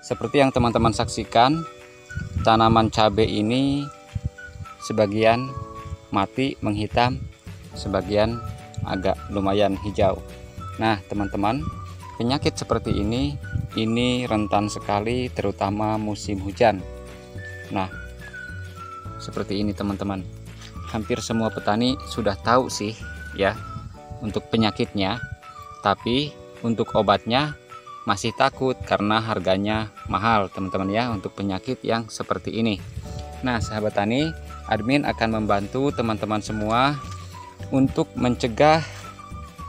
Seperti yang teman-teman saksikan, tanaman cabai ini sebagian mati menghitam, sebagian agak lumayan hijau. Nah, teman-teman, penyakit seperti ini ini rentan sekali terutama musim hujan. Nah, seperti ini teman-teman. Hampir semua petani sudah tahu sih ya untuk penyakitnya, tapi untuk obatnya masih takut karena harganya mahal teman-teman ya untuk penyakit yang seperti ini nah sahabat tani admin akan membantu teman-teman semua untuk mencegah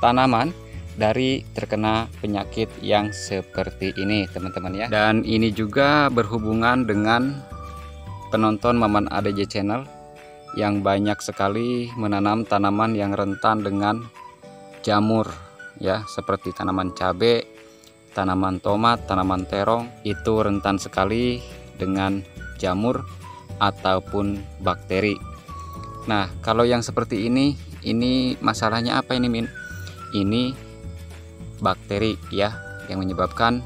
tanaman dari terkena penyakit yang seperti ini teman-teman ya dan ini juga berhubungan dengan penonton Maman ADJ channel yang banyak sekali menanam tanaman yang rentan dengan jamur ya seperti tanaman cabai tanaman tomat, tanaman terong itu rentan sekali dengan jamur ataupun bakteri. Nah, kalau yang seperti ini, ini masalahnya apa ini, Min? Ini bakteri ya yang menyebabkan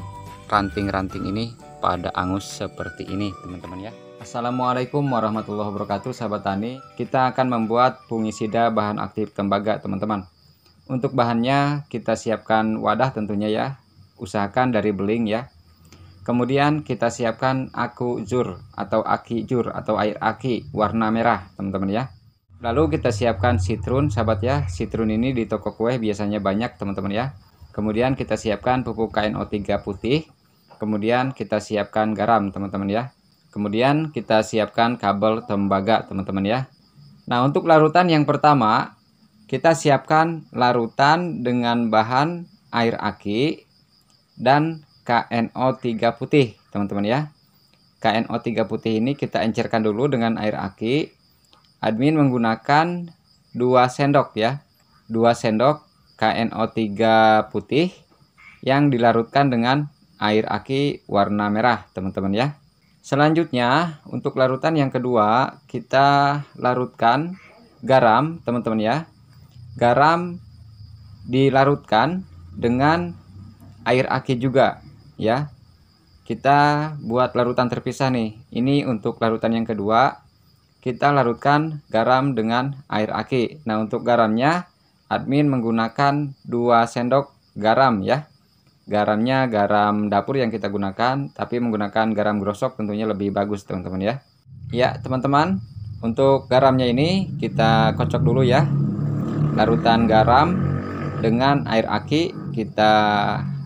ranting-ranting ini pada angus seperti ini, teman-teman ya. Assalamualaikum warahmatullahi wabarakatuh, sahabat tani. Kita akan membuat fungisida bahan aktif tembaga, teman-teman. Untuk bahannya kita siapkan wadah tentunya ya usahakan dari beling ya. Kemudian kita siapkan aku jur atau aki jur atau air aki warna merah teman-teman ya. Lalu kita siapkan sitrun sahabat ya. Sitrun ini di toko kue biasanya banyak teman-teman ya. Kemudian kita siapkan pupuk kain o 3 putih. Kemudian kita siapkan garam teman-teman ya. Kemudian kita siapkan kabel tembaga teman-teman ya. Nah untuk larutan yang pertama kita siapkan larutan dengan bahan air aki dan KNO3 putih, teman-teman ya. KNO3 putih ini kita encerkan dulu dengan air aki. Admin menggunakan 2 sendok ya. 2 sendok KNO3 putih yang dilarutkan dengan air aki warna merah, teman-teman ya. Selanjutnya, untuk larutan yang kedua, kita larutkan garam, teman-teman ya. Garam dilarutkan dengan air aki juga ya. Kita buat larutan terpisah nih. Ini untuk larutan yang kedua. Kita larutkan garam dengan air aki. Nah, untuk garamnya admin menggunakan 2 sendok garam ya. Garamnya garam dapur yang kita gunakan, tapi menggunakan garam grosok tentunya lebih bagus teman-teman ya. Ya, teman-teman, untuk garamnya ini kita kocok dulu ya. Larutan garam dengan air aki kita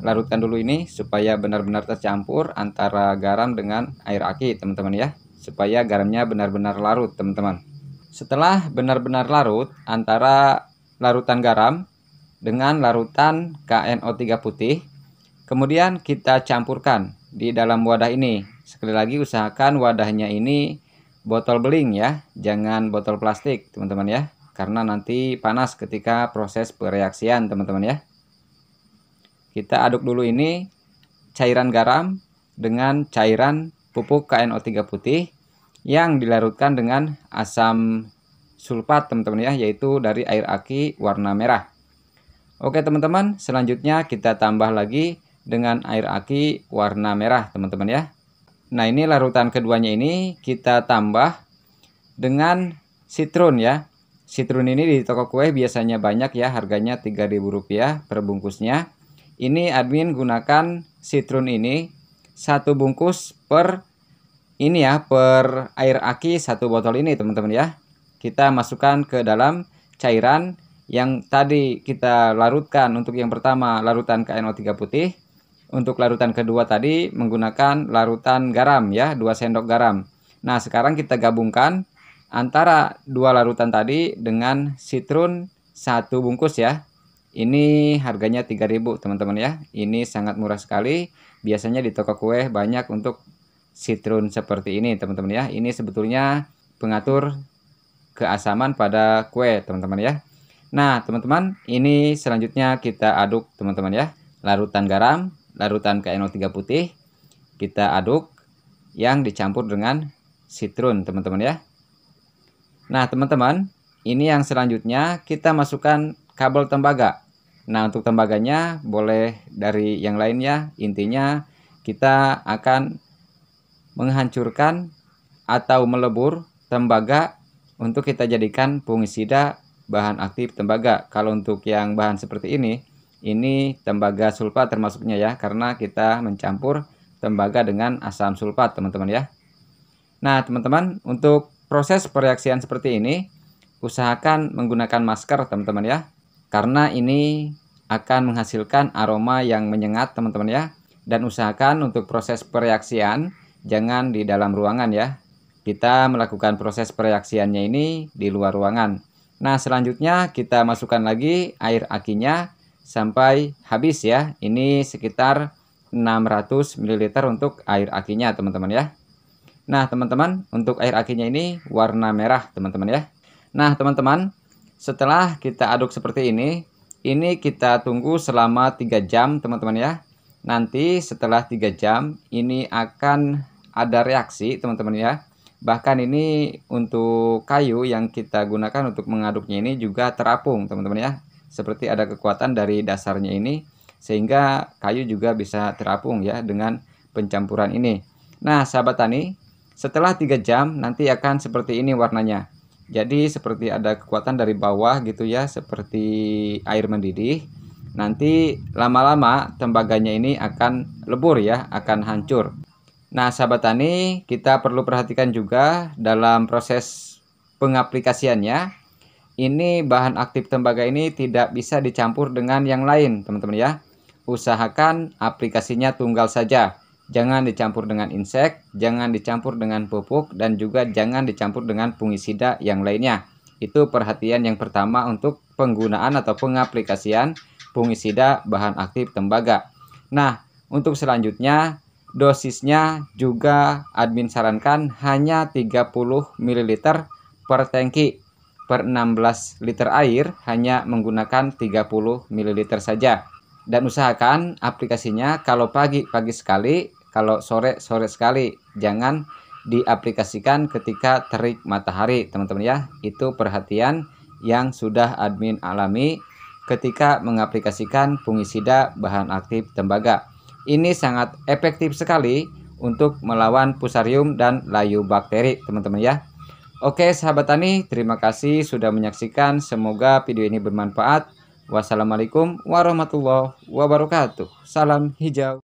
larutkan dulu ini supaya benar-benar tercampur antara garam dengan air aki teman-teman ya supaya garamnya benar-benar larut teman-teman setelah benar-benar larut antara larutan garam dengan larutan KNO3 putih kemudian kita campurkan di dalam wadah ini sekali lagi usahakan wadahnya ini botol beling ya jangan botol plastik teman-teman ya karena nanti panas ketika proses pereaksian teman-teman ya kita aduk dulu ini cairan garam dengan cairan pupuk KNO3 putih yang dilarutkan dengan asam sulfat teman-teman ya yaitu dari air aki warna merah. Oke teman-teman, selanjutnya kita tambah lagi dengan air aki warna merah teman-teman ya. Nah, ini larutan keduanya ini kita tambah dengan sitrun ya. Sitrun ini di toko kue biasanya banyak ya, harganya Rp3.000 per bungkusnya ini admin gunakan Citrun ini satu bungkus per ini ya per air aki satu botol ini teman-teman ya kita masukkan ke dalam cairan yang tadi kita larutkan untuk yang pertama larutan KNO3 putih untuk larutan kedua tadi menggunakan larutan garam ya 2 sendok garam nah sekarang kita gabungkan antara dua larutan tadi dengan Citrun satu bungkus ya ini harganya 3000 teman-teman ya. Ini sangat murah sekali. Biasanya di toko kue banyak untuk sitrun seperti ini teman-teman ya. Ini sebetulnya pengatur keasaman pada kue teman-teman ya. Nah teman-teman ini selanjutnya kita aduk teman-teman ya. Larutan garam, larutan KNO3 putih. Kita aduk yang dicampur dengan sitrun teman-teman ya. Nah teman-teman ini yang selanjutnya kita masukkan kabel tembaga. Nah, untuk tembaganya boleh dari yang lain ya. Intinya kita akan menghancurkan atau melebur tembaga untuk kita jadikan fungisida bahan aktif tembaga. Kalau untuk yang bahan seperti ini, ini tembaga sulfat termasuknya ya karena kita mencampur tembaga dengan asam sulfat, teman-teman ya. Nah, teman-teman, untuk proses pereaksian seperti ini, usahakan menggunakan masker, teman-teman ya karena ini akan menghasilkan aroma yang menyengat teman-teman ya dan usahakan untuk proses pereaksian jangan di dalam ruangan ya kita melakukan proses pereaksiannya ini di luar ruangan nah selanjutnya kita masukkan lagi air akinya sampai habis ya ini sekitar 600 ml untuk air akinya teman-teman ya nah teman-teman untuk air akinya ini warna merah teman-teman ya nah teman-teman setelah kita aduk seperti ini, ini kita tunggu selama 3 jam teman-teman ya. Nanti setelah 3 jam ini akan ada reaksi teman-teman ya. Bahkan ini untuk kayu yang kita gunakan untuk mengaduknya ini juga terapung teman-teman ya. Seperti ada kekuatan dari dasarnya ini sehingga kayu juga bisa terapung ya dengan pencampuran ini. Nah sahabat tani, setelah 3 jam nanti akan seperti ini warnanya. Jadi seperti ada kekuatan dari bawah gitu ya, seperti air mendidih. Nanti lama-lama tembaganya ini akan lebur ya, akan hancur. Nah, sahabat tani, kita perlu perhatikan juga dalam proses pengaplikasiannya. Ini bahan aktif tembaga ini tidak bisa dicampur dengan yang lain, teman-teman ya. Usahakan aplikasinya tunggal saja jangan dicampur dengan insek, jangan dicampur dengan pupuk, dan juga jangan dicampur dengan fungisida yang lainnya. Itu perhatian yang pertama untuk penggunaan atau pengaplikasian fungisida bahan aktif tembaga. Nah, untuk selanjutnya dosisnya juga admin sarankan hanya 30 ml per tangki per 16 liter air hanya menggunakan 30 ml saja. Dan usahakan aplikasinya kalau pagi-pagi sekali kalau sore sore sekali jangan diaplikasikan ketika terik matahari teman-teman ya itu perhatian yang sudah admin alami ketika mengaplikasikan fungisida bahan aktif tembaga ini sangat efektif sekali untuk melawan pusarium dan layu bakteri teman-teman ya Oke sahabat tani terima kasih sudah menyaksikan semoga video ini bermanfaat Wassalamualaikum warahmatullahi wabarakatuh. Salam hijau.